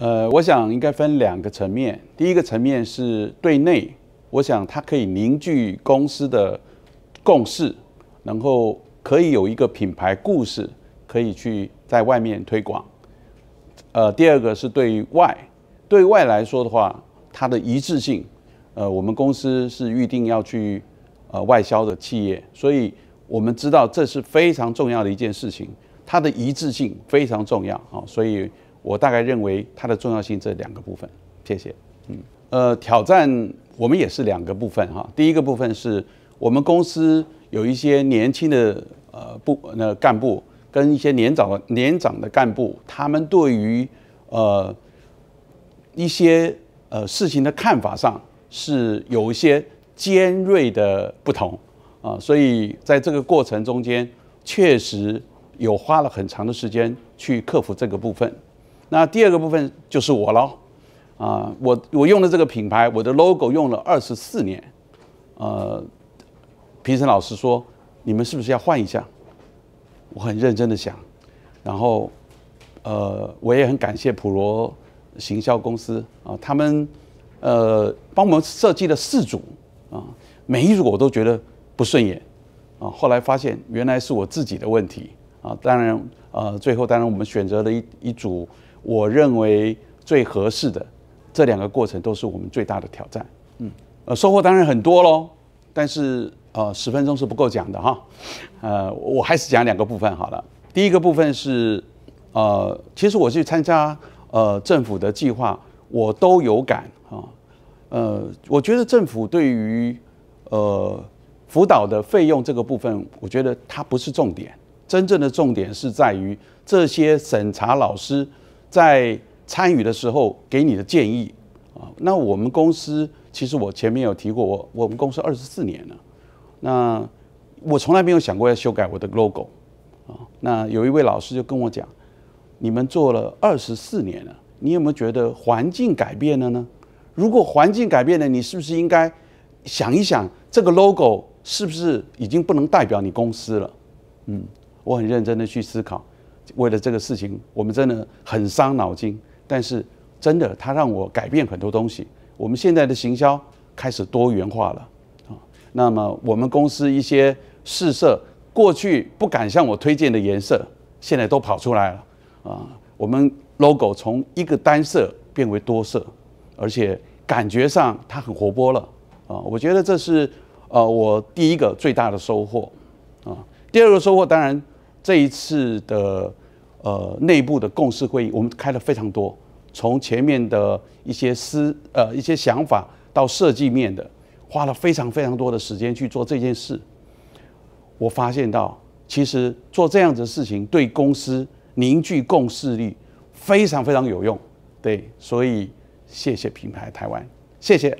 呃，我想应该分两个层面。第一个层面是对内，我想它可以凝聚公司的共识，然后可以有一个品牌故事，可以去在外面推广。呃，第二个是对外，对外来说的话，它的一致性，呃，我们公司是预定要去呃外销的企业，所以我们知道这是非常重要的一件事情，它的一致性非常重要啊，所以。我大概认为它的重要性，这两个部分。谢谢。嗯，呃，挑战我们也是两个部分哈。第一个部分是我们公司有一些年轻的呃部那干部跟一些年长的年长的干部，他们对于呃一些呃事情的看法上是有一些尖锐的不同啊，所以在这个过程中间确实有花了很长的时间去克服这个部分。那第二个部分就是我喽，啊，我我用的这个品牌，我的 logo 用了二十四年，呃，评审老师说你们是不是要换一下？我很认真的想，然后，呃，我也很感谢普罗行销公司啊，他们呃帮我们设计了四组啊，每一组我都觉得不顺眼，啊，后来发现原来是我自己的问题啊，当然呃最后当然我们选择了一一组。我认为最合适的这两个过程都是我们最大的挑战。嗯，呃，收获当然很多喽，但是呃，十分钟是不够讲的哈。呃，我还是讲两个部分好了。第一个部分是呃，其实我去参加呃政府的计划，我都有感啊。呃，我觉得政府对于呃辅导的费用这个部分，我觉得它不是重点，真正的重点是在于这些审查老师。在参与的时候给你的建议啊，那我们公司其实我前面有提过，我我们公司二十四年了，那我从来没有想过要修改我的 logo 啊。那有一位老师就跟我讲，你们做了二十四年了，你有没有觉得环境改变了呢？如果环境改变了，你是不是应该想一想这个 logo 是不是已经不能代表你公司了？嗯，我很认真的去思考。为了这个事情，我们真的很伤脑筋。但是，真的，它让我改变很多东西。我们现在的行销开始多元化了啊。那么，我们公司一些试色，过去不敢向我推荐的颜色，现在都跑出来了啊。我们 logo 从一个单色变为多色，而且感觉上它很活泼了啊。我觉得这是呃我第一个最大的收获啊。第二个收获，当然这一次的。呃，内部的共识会议，我们开了非常多。从前面的一些思呃一些想法到设计面的，花了非常非常多的时间去做这件事。我发现到，其实做这样子的事情，对公司凝聚共识力非常非常有用。对，所以谢谢品牌台湾，谢谢。